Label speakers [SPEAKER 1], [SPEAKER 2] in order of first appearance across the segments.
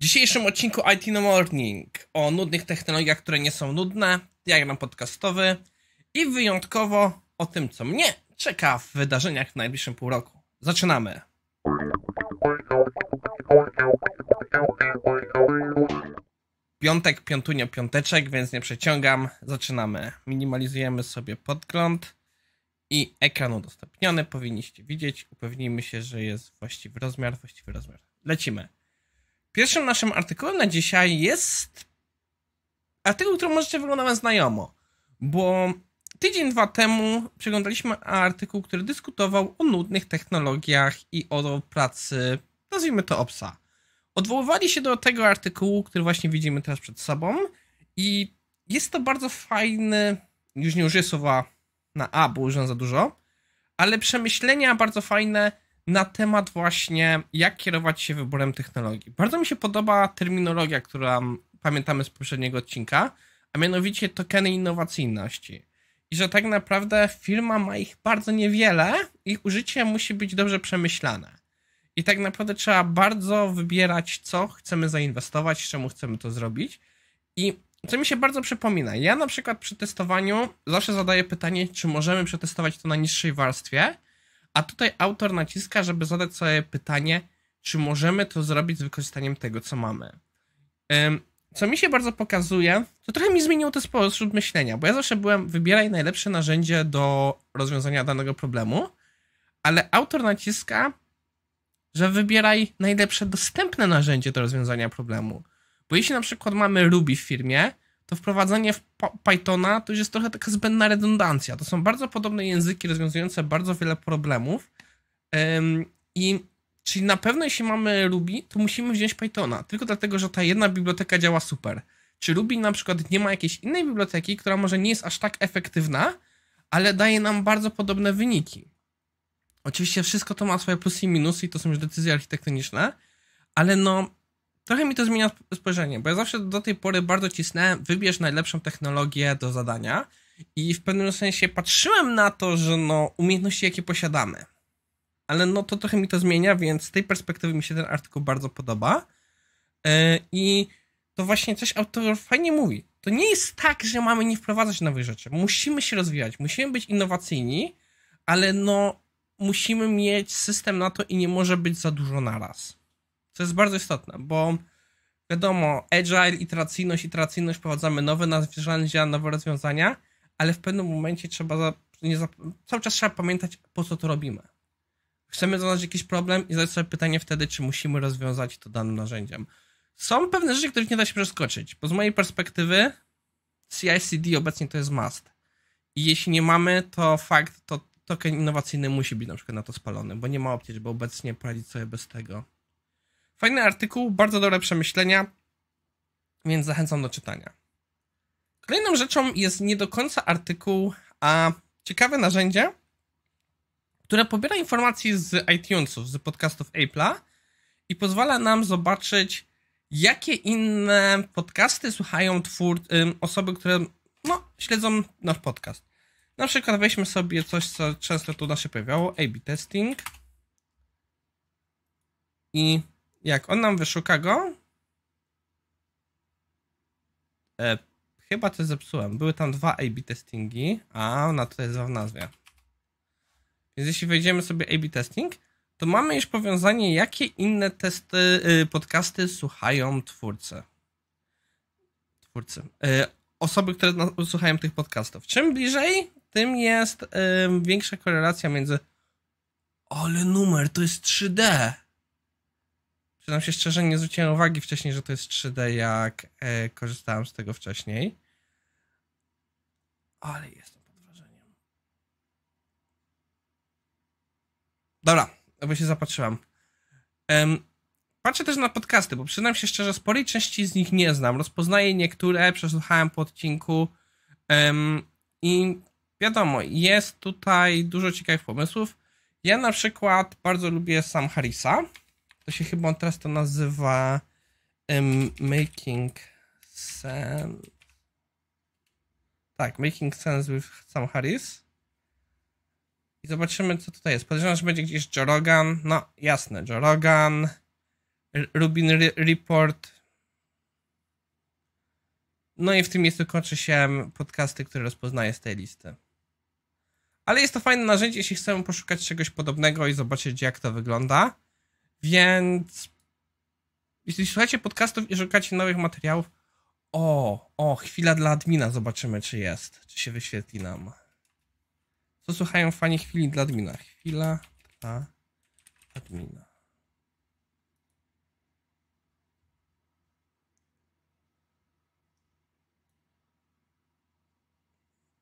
[SPEAKER 1] W dzisiejszym odcinku IT No Morning o nudnych technologiach, które nie są nudne, diagram podcastowy i wyjątkowo o tym, co mnie czeka w wydarzeniach w najbliższym pół roku. Zaczynamy! Piątek, piątunio, piąteczek, więc nie przeciągam. Zaczynamy. Minimalizujemy sobie podgląd i ekran udostępniony. Powinniście widzieć. Upewnijmy się, że jest właściwy rozmiar. Właściwy rozmiar. Lecimy. Pierwszym naszym artykułem na dzisiaj jest artykuł, który możecie wyglądać znajomo, bo tydzień, dwa temu przeglądaliśmy artykuł, który dyskutował o nudnych technologiach i o pracy, nazwijmy to OPSA. Odwoływali się do tego artykułu, który właśnie widzimy teraz przed sobą i jest to bardzo fajny, już nie użyję słowa na A, bo użyłem za dużo, ale przemyślenia bardzo fajne, na temat właśnie, jak kierować się wyborem technologii. Bardzo mi się podoba terminologia, którą pamiętamy z poprzedniego odcinka, a mianowicie tokeny innowacyjności. I że tak naprawdę firma ma ich bardzo niewiele, ich użycie musi być dobrze przemyślane. I tak naprawdę trzeba bardzo wybierać, co chcemy zainwestować, czemu chcemy to zrobić. I co mi się bardzo przypomina, ja na przykład przy testowaniu zawsze zadaję pytanie, czy możemy przetestować to na niższej warstwie, a tutaj autor naciska, żeby zadać sobie pytanie, czy możemy to zrobić z wykorzystaniem tego, co mamy. Co mi się bardzo pokazuje, to trochę mi zmienił ten sposób myślenia, bo ja zawsze byłem, wybieraj najlepsze narzędzie do rozwiązania danego problemu, ale autor naciska, że wybieraj najlepsze dostępne narzędzie do rozwiązania problemu. Bo jeśli na przykład mamy Ruby w firmie, to wprowadzenie w Pythona to już jest trochę taka zbędna redundancja. To są bardzo podobne języki rozwiązujące bardzo wiele problemów. I czyli na pewno jeśli mamy Ruby, to musimy wziąć Pythona, tylko dlatego, że ta jedna biblioteka działa super. Czy Ruby na przykład nie ma jakiejś innej biblioteki, która może nie jest aż tak efektywna, ale daje nam bardzo podobne wyniki. Oczywiście wszystko to ma swoje plusy i minusy i to są już decyzje architektoniczne, ale no trochę mi to zmienia spojrzenie, bo ja zawsze do tej pory bardzo cisnąłem, wybierz najlepszą technologię do zadania i w pewnym sensie patrzyłem na to, że no umiejętności jakie posiadamy. Ale no to trochę mi to zmienia, więc z tej perspektywy mi się ten artykuł bardzo podoba. E, I to właśnie coś autor fajnie mówi. To nie jest tak, że mamy nie wprowadzać nowych rzeczy. Musimy się rozwijać, musimy być innowacyjni, ale no musimy mieć system na to i nie może być za dużo naraz co jest bardzo istotne, bo wiadomo, agile, iteracyjność, iteracyjność, prowadzamy nowe narzędzia, nowe rozwiązania, ale w pewnym momencie trzeba, za, za, cały czas trzeba pamiętać, po co to robimy. Chcemy znaleźć jakiś problem i zadać sobie pytanie wtedy, czy musimy rozwiązać to danym narzędziem. Są pewne rzeczy, których nie da się przeskoczyć, bo z mojej perspektywy CI/CD obecnie to jest must. I jeśli nie mamy, to fakt, to token innowacyjny musi być na przykład na to spalony, bo nie ma opcji, żeby obecnie poradzić sobie bez tego. Fajny artykuł, bardzo dobre przemyślenia, więc zachęcam do czytania. Kolejną rzeczą jest nie do końca artykuł, a ciekawe narzędzie, które pobiera informacje z iTunesów, z podcastów Apple'a i pozwala nam zobaczyć, jakie inne podcasty słuchają twór, osoby, które no, śledzą nasz podcast. Na przykład weźmy sobie coś, co często tu się pojawiało, A-B testing i jak on nam wyszuka go. E, chyba coś zepsułem. Były tam dwa A-B testingi, a ona tutaj jest w nazwie. Więc jeśli wejdziemy sobie A-B testing, to mamy już powiązanie, jakie inne testy, y, podcasty słuchają twórcy. Twórcy. Y, osoby, które słuchają tych podcastów. Czym bliżej, tym jest większa korelacja między ale numer to jest 3D Przyznam się szczerze, nie zwróciłem uwagi wcześniej, że to jest 3D, jak e, korzystałem z tego wcześniej. Ale jestem pod wrażeniem. Dobra, bo się zapatrzyłam. patrzę też na podcasty, bo przyznam się szczerze, sporej części z nich nie znam. Rozpoznaję niektóre, przesłuchałem po odcinku i wiadomo, jest tutaj dużo ciekawych pomysłów. Ja na przykład bardzo lubię Sam Harrisa. To się chyba teraz to nazywa um, Making Sense. Tak, Making Sense with Sam Harris. I zobaczymy, co tutaj jest. Podejrzewam, że będzie gdzieś Jorogan. No, jasne, Jorogan. Rubin Report. No i w tym miejscu kończy się podcasty, które rozpoznaję z tej listy. Ale jest to fajne narzędzie, jeśli chcemy poszukać czegoś podobnego i zobaczyć, jak to wygląda. Więc jeśli słuchacie podcastów i szukacie nowych materiałów, o, o, chwila dla admina, zobaczymy czy jest, czy się wyświetli nam. Co słuchają fani chwili dla admina? Chwila dla admina.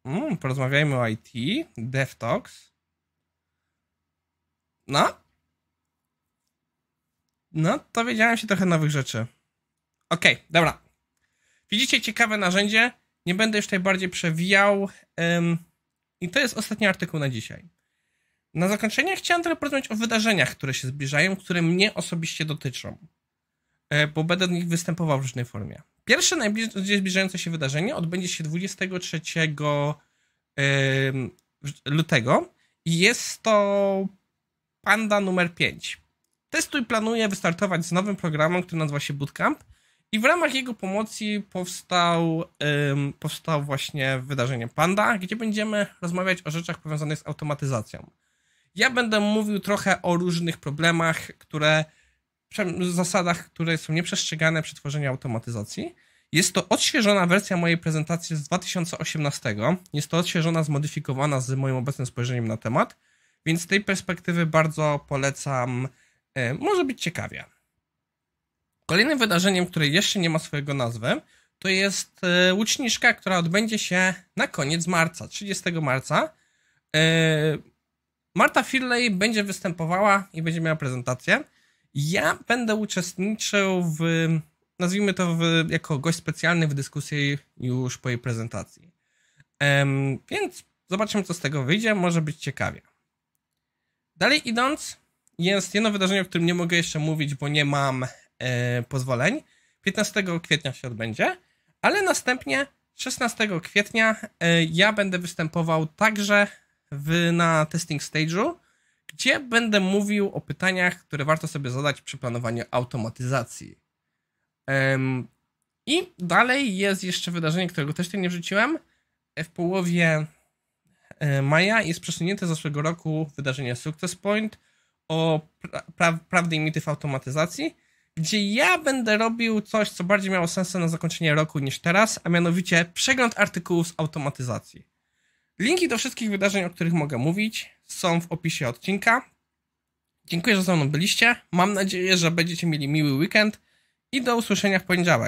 [SPEAKER 1] Mm, porozmawiajmy o IT, DevTalks. No, no, to się trochę nowych rzeczy. Okej, okay, dobra. Widzicie ciekawe narzędzie. Nie będę już tutaj bardziej przewijał. Um, I to jest ostatni artykuł na dzisiaj. Na zakończenie chciałem trochę porozmawiać o wydarzeniach, które się zbliżają, które mnie osobiście dotyczą, e, bo będę do nich występował w różnej formie. Pierwsze najbliższe zbliżające się wydarzenie odbędzie się 23 lutego i jest to Panda numer 5. Testuj planuje wystartować z nowym programem, który nazywa się Bootcamp i w ramach jego pomocy powstał, um, powstał właśnie wydarzenie Panda, gdzie będziemy rozmawiać o rzeczach powiązanych z automatyzacją. Ja będę mówił trochę o różnych problemach, które zasadach, które są nieprzestrzegane przy tworzeniu automatyzacji. Jest to odświeżona wersja mojej prezentacji z 2018. Jest to odświeżona, zmodyfikowana z moim obecnym spojrzeniem na temat, więc z tej perspektywy bardzo polecam E, może być ciekawie. Kolejnym wydarzeniem, które jeszcze nie ma swojego nazwy, to jest e, łuczniczka, która odbędzie się na koniec marca, 30 marca. E, Marta Firley będzie występowała i będzie miała prezentację. Ja będę uczestniczył w, nazwijmy to w, jako gość specjalny w dyskusji już po jej prezentacji. Więc zobaczymy, co z tego wyjdzie. Może być ciekawie. Dalej idąc, jest jedno wydarzenie, o którym nie mogę jeszcze mówić, bo nie mam e, pozwoleń. 15 kwietnia się odbędzie, ale następnie 16 kwietnia e, ja będę występował także w, na testing stage'u, gdzie będę mówił o pytaniach, które warto sobie zadać przy planowaniu automatyzacji. I dalej jest jeszcze wydarzenie, którego też ty nie wrzuciłem. E, w połowie e, maja jest przesunięte z zeszłego roku wydarzenie Success Point, o pra, pra, prawdy i mity w automatyzacji, gdzie ja będę robił coś, co bardziej miało sens na zakończenie roku niż teraz, a mianowicie przegląd artykułów z automatyzacji. Linki do wszystkich wydarzeń, o których mogę mówić, są w opisie odcinka. Dziękuję, że ze mną byliście. Mam nadzieję, że będziecie mieli miły weekend i do usłyszenia w poniedziałek.